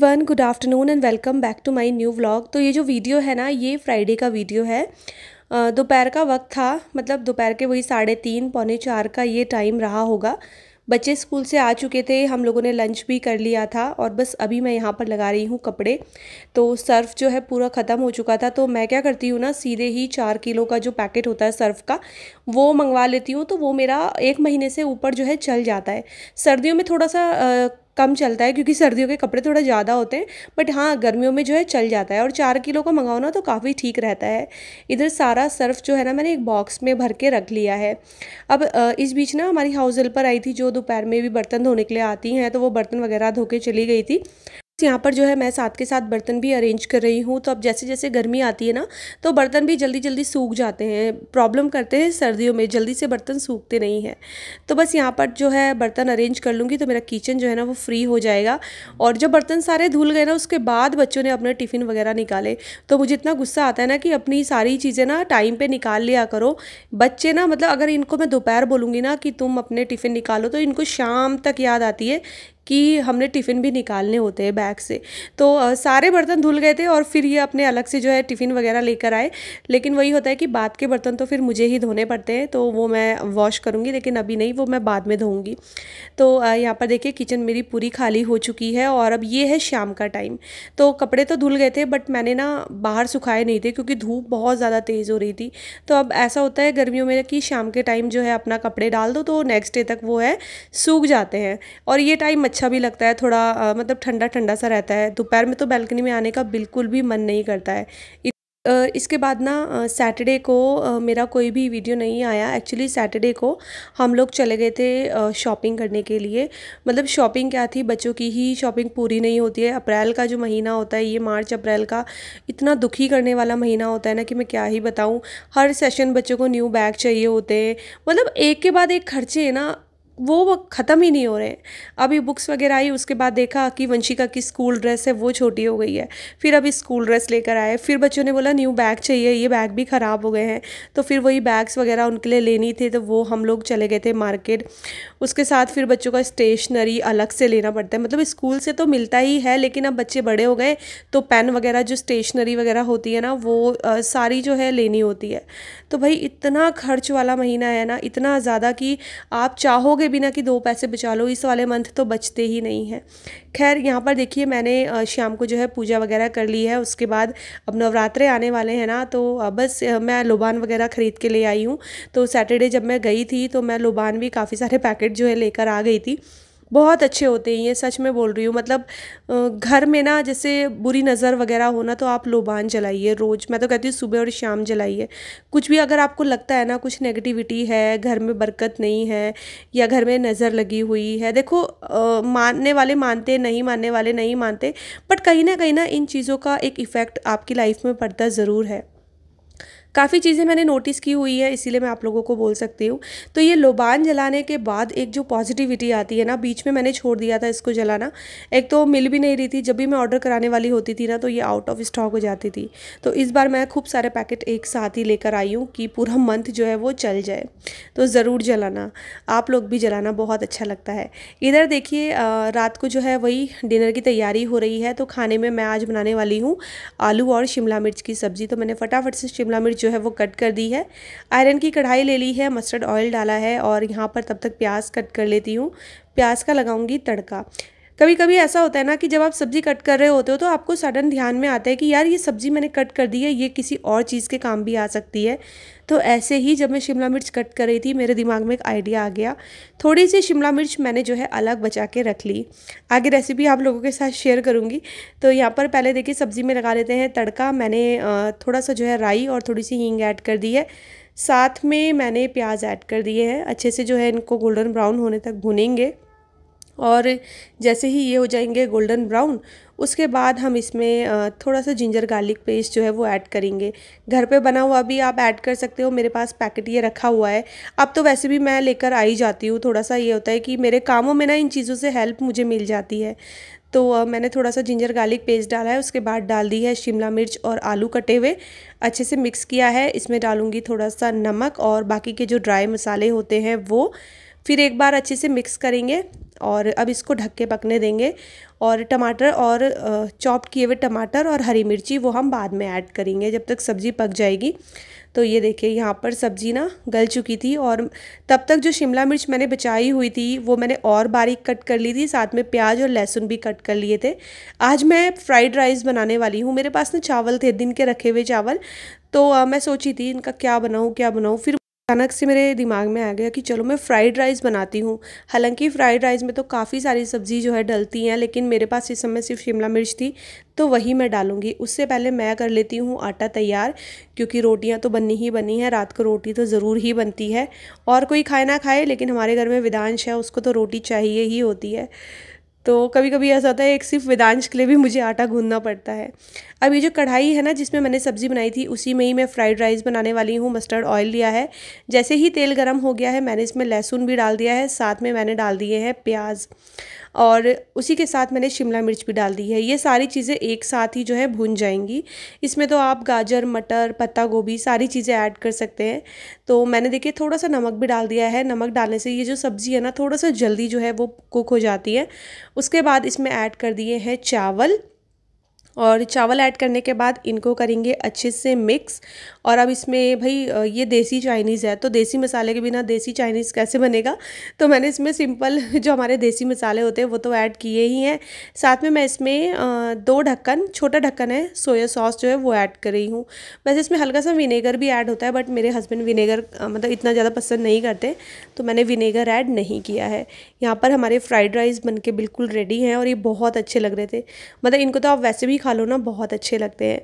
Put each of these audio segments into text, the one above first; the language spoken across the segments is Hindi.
one good afternoon and welcome back to my new vlog तो ये जो वीडियो है ना ये फ्राइडे का वीडियो है दोपहर का वक्त था मतलब दोपहर के वही साढ़े तीन पौने चार का ये टाइम रहा होगा बच्चे स्कूल से आ चुके थे हम लोगों ने लंच भी कर लिया था और बस अभी मैं यहाँ पर लगा रही हूँ कपड़े तो सर्फ़ जो है पूरा ख़त्म हो चुका था तो मैं क्या करती हूँ ना सीधे ही चार किलो का जो पैकेट होता है सर्फ़ का वो मंगवा लेती हूँ तो वो मेरा एक महीने से ऊपर जो है चल जाता है सर्दियों में थोड़ा सा आ, कम चलता है क्योंकि सर्दियों के कपड़े थोड़ा ज़्यादा होते हैं बट हाँ गर्मियों में जो है चल जाता है और चार किलो का मंगाओ ना तो काफ़ी ठीक रहता है इधर सारा सर्फ जो है ना मैंने एक बॉक्स में भर के रख लिया है अब इस बीच ना हमारी हाउस हेल्पर आई थी जो दोपहर में भी बर्तन धोने के लिए आती हैं तो वो बर्तन वगैरह धो के चली गई थी तो यहाँ पर जो है मैं साथ के साथ बर्तन भी अरेंज कर रही हूँ तो अब जैसे जैसे गर्मी आती है ना तो बर्तन भी जल्दी जल्दी सूख जाते हैं प्रॉब्लम करते हैं सर्दियों में जल्दी से बर्तन सूखते नहीं हैं तो बस यहाँ पर जो है बर्तन अरेंज कर लूँगी तो मेरा किचन जो है ना वो फ्री हो जाएगा और जब बर्तन सारे धुल गए ना उसके बाद बच्चों ने अपने टिफ़िन वगैरह निकाले तो मुझे इतना गुस्सा आता है ना कि अपनी सारी चीज़ें ना टाइम पर निकाल लिया करो बच्चे ना मतलब अगर इनको मैं दोपहर बोलूँगी ना कि तुम अपने टिफ़िन निकालो तो इनको शाम तक याद आती है कि हमने टिफ़िन भी निकालने होते हैं बैग से तो सारे बर्तन धुल गए थे और फिर ये अपने अलग से जो है टिफ़िन वगैरह लेकर आए लेकिन वही होता है कि बाद के बर्तन तो फिर मुझे ही धोने पड़ते हैं तो वो मैं वॉश करूँगी लेकिन अभी नहीं वो मैं बाद में धोऊँगी तो यहाँ पर देखिए किचन मेरी पूरी खाली हो चुकी है और अब ये है शाम का टाइम तो कपड़े तो धुल गए थे बट मैंने ना बाहर सुखाए नहीं थे क्योंकि धूप बहुत ज़्यादा तेज़ हो रही थी तो अब ऐसा होता है गर्मियों में कि शाम के टाइम जो है अपना कपड़े डाल दो तो नेक्स्ट डे तक वो है सूख जाते हैं और ये टाइम अच्छा अच्छा भी लगता है थोड़ा आ, मतलब ठंडा ठंडा सा रहता है दोपहर में तो बैल्कनी में आने का बिल्कुल भी मन नहीं करता है इसके बाद ना सैटरडे को मेरा कोई भी वीडियो नहीं आया एक्चुअली सैटरडे को हम लोग चले गए थे शॉपिंग करने के लिए मतलब शॉपिंग क्या थी बच्चों की ही शॉपिंग पूरी नहीं होती है अप्रैल का जो महीना होता है ये मार्च अप्रैल का इतना दुखी करने वाला महीना होता है ना कि मैं क्या ही बताऊँ हर सेशन बच्चों को न्यू बैग चाहिए होते हैं मतलब एक के बाद एक खर्चे ना वो ख़त्म ही नहीं हो रहे अभी बुक्स वगैरह आई उसके बाद देखा कि वंशिका की स्कूल ड्रेस है वो छोटी हो गई है फिर अभी स्कूल ड्रेस लेकर आए फिर बच्चों ने बोला न्यू बैग चाहिए ये बैग भी ख़राब हो गए हैं तो फिर वही बैग्स वगैरह उनके लिए लेनी थी तो वो हम लोग चले गए थे मार्केट उसके साथ फिर बच्चों का स्टेशनरी अलग से लेना पड़ता है मतलब स्कूल से तो मिलता ही है लेकिन अब बच्चे बड़े हो गए तो पेन वगैरह जो स्टेशनरी वगैरह होती है ना वो सारी जो है लेनी होती है तो भाई इतना खर्च वाला महीना है ना इतना ज़्यादा कि आप चाहोगे बिना कि दो पैसे बचा लो इस वाले मंथ तो बचते ही नहीं हैं खैर यहाँ पर देखिए मैंने शाम को जो है पूजा वगैरह कर ली है उसके बाद अब नवरात्रे आने वाले हैं ना तो बस मैं लोबान वगैरह ख़रीद के ले आई हूँ तो सैटरडे जब मैं गई थी तो मैं लोबान भी काफ़ी सारे पैकेट जो है लेकर आ गई थी बहुत अच्छे होते हैं ये सच में बोल रही हूँ मतलब घर में ना जैसे बुरी नज़र वगैरह होना तो आप लोबान जलाइए रोज़ मैं तो कहती हूँ सुबह और शाम जलाइए कुछ भी अगर आपको लगता है ना कुछ नेगेटिविटी है घर में बरकत नहीं है या घर में नज़र लगी हुई है देखो मानने वाले मानते नहीं मानने वाले नहीं मानते बट कहीं ना कहीं ना इन चीज़ों का एक इफ़ेक्ट आपकी लाइफ में पड़ता ज़रूर है काफ़ी चीज़ें मैंने नोटिस की हुई है इसीलिए मैं आप लोगों को बोल सकती हूँ तो ये लोबान जलाने के बाद एक जो पॉजिटिविटी आती है ना बीच में मैंने छोड़ दिया था इसको जलाना एक तो मिल भी नहीं रही थी जब भी मैं ऑर्डर कराने वाली होती थी ना तो ये आउट ऑफ स्टॉक हो जाती थी तो इस बार मैं खूब सारे पैकेट एक साथ ही लेकर आई हूँ कि पूरा मंथ जो है वो चल जाए तो ज़रूर जलाना आप लोग भी जलाना बहुत अच्छा लगता है इधर देखिए रात को जो है वही डिनर की तैयारी हो रही है तो खाने में मैं आज बनाने वाली हूँ आलू और शिमला मिर्च की सब्ज़ी तो मैंने फटाफट से शिमला मिर्च जो है वो कट कर दी है आयरन की कढ़ाई ले ली है मस्टर्ड ऑयल डाला है और यहाँ पर तब तक प्याज कट कर लेती हूँ प्याज का लगाऊंगी तड़का कभी कभी ऐसा होता है ना कि जब आप सब्ज़ी कट कर रहे होते हो तो आपको सडन ध्यान में आता है कि यार ये सब्ज़ी मैंने कट कर दी है ये किसी और चीज़ के काम भी आ सकती है तो ऐसे ही जब मैं शिमला मिर्च कट कर रही थी मेरे दिमाग में एक आइडिया आ गया थोड़ी सी शिमला मिर्च मैंने जो है अलग बचा के रख ली आगे रेसिपी आप लोगों के साथ शेयर करूँगी तो यहाँ पर पहले देखिए सब्ज़ी में लगा लेते हैं तड़का मैंने थोड़ा सा जो है राई और थोड़ी सी हींग ऐड कर दी है साथ में मैंने प्याज ऐड कर दिए हैं अच्छे से जो है इनको गोल्डन ब्राउन होने तक भुनेंगे और जैसे ही ये हो जाएंगे गोल्डन ब्राउन उसके बाद हम इसमें थोड़ा सा जिंजर गार्लिक पेस्ट जो है वो ऐड करेंगे घर पे बना हुआ भी आप ऐड कर सकते हो मेरे पास पैकेट ये रखा हुआ है अब तो वैसे भी मैं लेकर आई जाती हूँ थोड़ा सा ये होता है कि मेरे कामों में ना इन चीज़ों से हेल्प मुझे मिल जाती है तो मैंने थोड़ा सा जिंजर गार्लिक पेस्ट डाला है उसके बाद डाल दी है शिमला मिर्च और आलू कटे हुए अच्छे से मिक्स किया है इसमें डालूंगी थोड़ा सा नमक और बाकी के जो ड्राई मसाले होते हैं वो फिर एक बार अच्छे से मिक्स करेंगे और अब इसको ढक के पकने देंगे और टमाटर और चॉप किए हुए टमाटर और हरी मिर्ची वो हम बाद में ऐड करेंगे जब तक सब्ज़ी पक जाएगी तो ये देखिए यहाँ पर सब्ज़ी ना गल चुकी थी और तब तक जो शिमला मिर्च मैंने बचाई हुई थी वो मैंने और बारीक कट कर ली थी साथ में प्याज और लहसुन भी कट कर लिए थे आज मैं फ्राइड राइस बनाने वाली हूँ मेरे पास ना चावल थे दिन के रखे हुए चावल तो आ, मैं सोची थी इनका क्या बनाऊँ क्या बनाऊँ फिर अचानक से मेरे दिमाग में आ गया कि चलो मैं फ्राइड राइस बनाती हूँ हालांकि फ्राइड राइस में तो काफ़ी सारी सब्ज़ी जो है डलती हैं लेकिन मेरे पास इस समय सिर्फ शिमला मिर्च थी तो वही मैं डालूंगी उससे पहले मैं कर लेती हूँ आटा तैयार क्योंकि रोटियाँ तो बननी ही बनी हैं रात को रोटी तो ज़रूर ही बनती है और कोई खाए ना खाए लेकिन हमारे घर में विदांश है उसको तो रोटी चाहिए ही होती है तो कभी कभी ऐसा होता है एक सिर्फ वेदांश के लिए भी मुझे आटा गूंदना पड़ता है अब ये जो कढ़ाई है ना जिसमें मैंने सब्ज़ी बनाई थी उसी में ही मैं फ्राइड राइस बनाने वाली हूँ मस्टर्ड ऑयल लिया है जैसे ही तेल गर्म हो गया है मैंने इसमें लहसुन भी डाल दिया है साथ में मैंने डाल दिए हैं प्याज और उसी के साथ मैंने शिमला मिर्च भी डाल दी है ये सारी चीज़ें एक साथ ही जो है भुन जाएंगी इसमें तो आप गाजर मटर पत्ता गोभी सारी चीज़ें ऐड कर सकते हैं तो मैंने देखिए थोड़ा सा नमक भी डाल दिया है नमक डालने से ये जो सब्ज़ी है ना थोड़ा सा जल्दी जो है वो कुक हो जाती है उसके बाद इसमें ऐड कर दिए हैं चावल और चावल ऐड करने के बाद इनको करेंगे अच्छे से मिक्स और अब इसमें भाई ये देसी चाइनीज़ है तो देसी मसाले के बिना देसी चाइनीज़ कैसे बनेगा तो मैंने इसमें सिंपल जो हमारे देसी मसाले होते हैं वो तो ऐड किए ही हैं साथ में मैं इसमें दो ढक्कन छोटा ढक्कन है सोया सॉस जो है वो ऐड कर रही हूँ वैसे इसमें हल्का सा विनेगर भी ऐड होता है बट मेरे हस्बैंड विनेगर मतलब इतना ज़्यादा पसंद नहीं करते तो मैंने विनेगर ऐड नहीं किया है यहाँ पर हमारे फ्राइड राइस बन बिल्कुल रेडी हैं और ये बहुत अच्छे लग रहे थे मतलब इनको तो आप वैसे भी खा लो ना बहुत अच्छे लगते हैं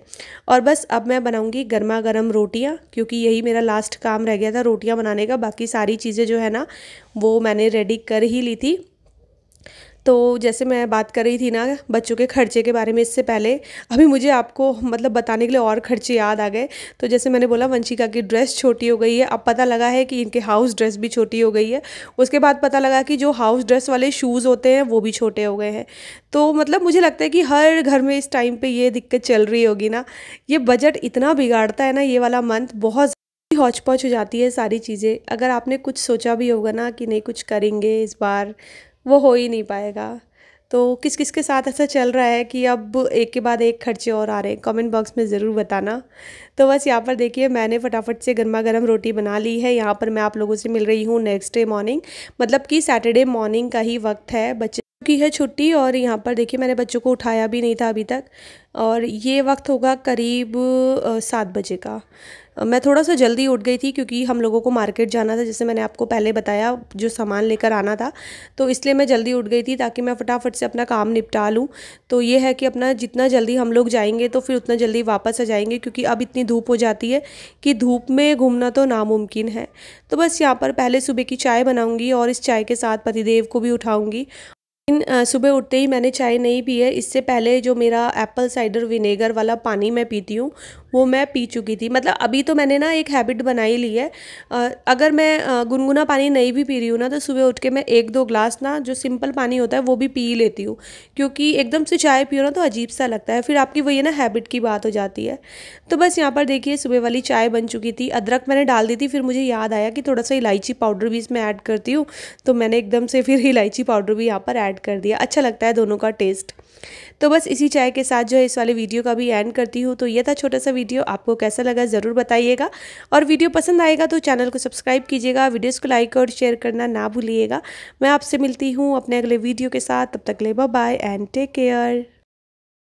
और बस अब मैं बनाऊँगी गर्मा गर्म रोटियाँ क्योंकि यही मेरा लास्ट काम रह गया था रोटियाँ बनाने का बाकी सारी चीज़ें जो है ना वो मैंने रेडी कर ही ली थी तो जैसे मैं बात कर रही थी ना बच्चों के खर्चे के बारे में इससे पहले अभी मुझे आपको मतलब बताने के लिए और खर्चे याद आ गए तो जैसे मैंने बोला वंशिका की ड्रेस छोटी हो गई है अब पता लगा है कि इनके हाउस ड्रेस भी छोटी हो गई है उसके बाद पता लगा कि जो हाउस ड्रेस वाले शूज़ होते हैं वो भी छोटे हो गए हैं तो मतलब मुझे लगता है कि हर घर में इस टाइम पर ये दिक्कत चल रही होगी ना ये बजट इतना बिगाड़ता है ना ये वाला मंथ बहुत हौच पौच हो जाती है सारी चीज़ें अगर आपने कुछ सोचा भी होगा ना कि नहीं कुछ करेंगे इस बार वो हो ही नहीं पाएगा तो किस किस के साथ ऐसा चल रहा है कि अब एक के बाद एक खर्चे और आ रहे हैं कमेंट बॉक्स में ज़रूर बताना तो बस यहाँ पर देखिए मैंने फटाफट से गर्मा गर्म रोटी बना ली है यहाँ पर मैं आप लोगों से मिल रही हूँ नेक्स्ट डे मॉर्निंग मतलब कि सैटरडे मॉर्निंग का ही वक्त है बच्चे की है छुट्टी और यहाँ पर देखिए मैंने बच्चों को उठाया भी नहीं था अभी तक और ये वक्त होगा करीब सात बजे का मैं थोड़ा सा जल्दी उठ गई थी क्योंकि हम लोगों को मार्केट जाना था जैसे मैंने आपको पहले बताया जो सामान लेकर आना था तो इसलिए मैं जल्दी उठ गई थी ताकि मैं फटाफट से अपना काम निपटा लूँ तो ये है कि अपना जितना जल्दी हम लोग जाएंगे तो फिर उतना जल्दी वापस आ जाएंगे क्योंकि अब इतनी धूप हो जाती है कि धूप में घूमना तो नामुमकिन है तो बस यहाँ पर पहले सुबह की चाय बनाऊँगी और इस चाय के साथ पतिदेव को भी उठाऊँगी लेकिन सुबह उठते ही मैंने चाय नहीं पी है इससे पहले जो मेरा एप्पल साइडर विनेगर वाला पानी मैं पीती हूँ वो मैं पी चुकी थी मतलब अभी तो मैंने ना एक हैबिट बनाई ली है अगर मैं गुनगुना पानी नहीं भी पी रही हूँ ना तो सुबह उठ के मैं एक दो ग्लास ना जो सिंपल पानी होता है वो भी पी लेती हूँ क्योंकि एकदम से चाय पियो ना तो अजीब सा लगता है फिर आपकी वही ना हैबिट की बात हो जाती है तो बस यहाँ पर देखिए सुबह वाली चाय बन चुकी थी अदरक मैंने डाल दी थी फिर मुझे याद आया कि थोड़ा सा इलायची पाउडर भी इसमें ऐड करती हूँ तो मैंने एकदम से फिर इलायची पाउडर भी यहाँ पर ऐड कर दिया अच्छा लगता है दोनों का टेस्ट तो बस इसी चाय के साथ जो है इस वाले वीडियो का भी एंड करती हूँ तो ये था छोटा सा वीडियो आपको कैसा लगा ज़रूर बताइएगा और वीडियो पसंद आएगा तो चैनल को सब्सक्राइब कीजिएगा वीडियोज़ को लाइक और शेयर करना ना भूलिएगा मैं आपसे मिलती हूँ अपने अगले वीडियो के साथ तब तक ले बाय एंड टेक केयर